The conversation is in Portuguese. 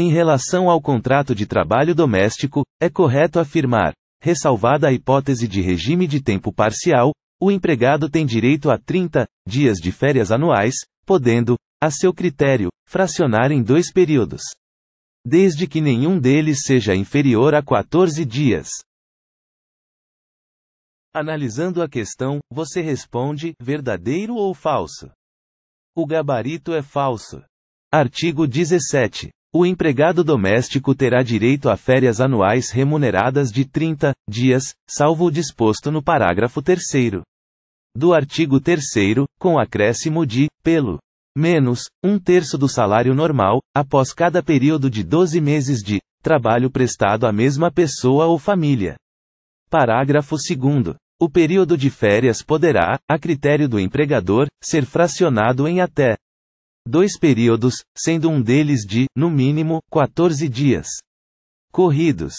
Em relação ao contrato de trabalho doméstico, é correto afirmar, ressalvada a hipótese de regime de tempo parcial, o empregado tem direito a 30 dias de férias anuais, podendo, a seu critério, fracionar em dois períodos. Desde que nenhum deles seja inferior a 14 dias. Analisando a questão, você responde: verdadeiro ou falso? O gabarito é falso. Artigo 17. O empregado doméstico terá direito a férias anuais remuneradas de 30 dias, salvo o disposto no parágrafo 3 do artigo 3 com acréscimo de pelo menos um terço do salário normal, após cada período de 12 meses de trabalho prestado à mesma pessoa ou família. Parágrafo 2 o período de férias poderá, a critério do empregador, ser fracionado em até dois períodos, sendo um deles de, no mínimo, 14 dias corridos.